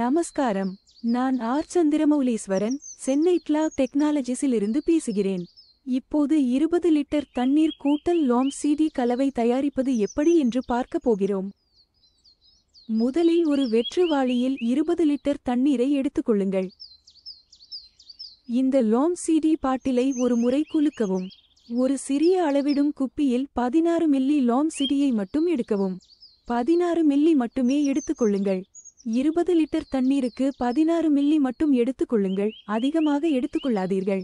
நமஸ்காரம் நான் ஆர் சந்திரமௌலீஸ்வரன் சென்னை டெக்னாலஜிஸில் டெக்னாலஜிஸிலிருந்து பேசுகிறேன் இப்போது இருபது லிட்டர் தண்ணீர் கூட்டல் லோம் சிடி கலவை தயாரிப்பது எப்படி என்று பார்க்கப் போகிறோம் முதலில் ஒரு வெற்று வாளியில் இருபது லிட்டர் தண்ணீரை எடுத்துக்கொள்ளுங்கள் இந்த லோம் சிடி பாட்டிலை ஒரு முறை குலுக்கவும் ஒரு சிறிய அளவிடும் குப்பியில் பதினாறு மில்லி லோம் சிடியை மட்டும் எடுக்கவும் பதினாறு மில்லி மட்டுமே எடுத்துக்கொள்ளுங்கள் இருபது லிட்டர் தண்ணீருக்கு பதினாறு மில்லி மட்டும் எடுத்துக் கொள்ளுங்கள் அதிகமாக எடுத்துக்கொள்ளாதீர்கள்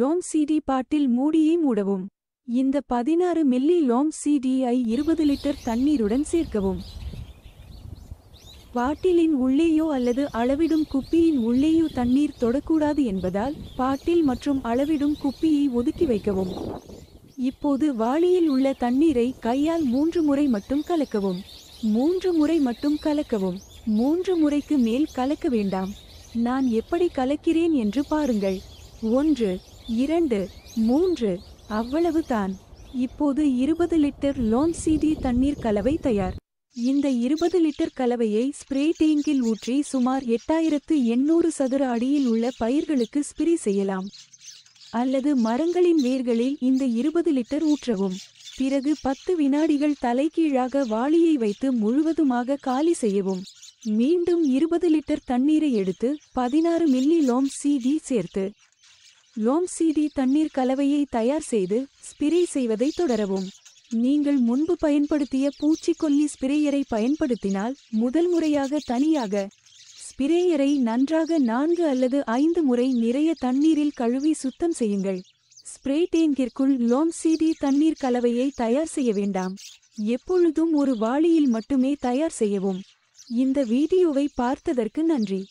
லோம் சிடி பாட்டில் மூடியை மூடவும் இந்த பதினாறு மில்லி லோம் சிடியை இருபது லிட்டர் தண்ணீருடன் சேர்க்கவும் பாட்டிலின் உள்ளேயோ அல்லது அளவிடும் குப்பியின் உள்ளேயோ தண்ணீர் தொடக்கூடாது என்பதால் பாட்டில் மற்றும் அளவிடும் குப்பியை ஒதுக்கி வைக்கவும் இப்போது வாளியில் உள்ள தண்ணீரை கையால் மூன்று முறை மட்டும் கலக்கவும் மூன்று முறை மட்டும் கலக்கவும் மூன்று முறைக்கு மேல் கலக்க வேண்டாம் நான் எப்படி கலக்கிறேன் என்று பாருங்கள் ஒன்று இரண்டு மூன்று அவ்வளவுதான் இப்போது இருபது லிட்டர் லோன் சிடி தண்ணீர் கலவை தயார் இந்த இருபது லிட்டர் கலவையை ஸ்ப்ரே டேங்கில் ஊற்றி சுமார் எட்டாயிரத்து எண்ணூறு சதுர அடியில் உள்ள பயிர்களுக்கு ஸ்ப்ரே செய்யலாம் அல்லது மரங்களின் வேர்களில் இந்த இருபது லிட்டர் ஊற்றவும் பிறகு பத்து வினாடிகள் தலைகீழாக வாளியை வைத்து முழுவதுமாக காலி செய்யவும் மீண்டும் இருபது லிட்டர் தண்ணீரை எடுத்து பதினாறு மில்லி லோம் சிடி சேர்த்து லோம் சிடி தண்ணீர் கலவையை தயார் செய்து ஸ்பிரே செய்வதை தொடரவும் நீங்கள் முன்பு பயன்படுத்திய பூச்சிக்கொல்லி ஸ்பிரேயரை பயன்படுத்தினால் முதல் முறையாக தனியாக ஸ்பிரேயரை நன்றாக நான்கு அல்லது ஐந்து முறை நிறைய தண்ணீரில் கழுவி சுத்தம் செய்யுங்கள் ஸ்ப்ரே டேங்கிற்குள் லோம் சீடி தண்ணீர் கலவையை தயார் செய்ய வேண்டாம் எப்பொழுதும் ஒரு வாளியில் மட்டுமே தயார் செய்யவும் இந்த வீடியோவை பார்த்ததற்கு நன்றி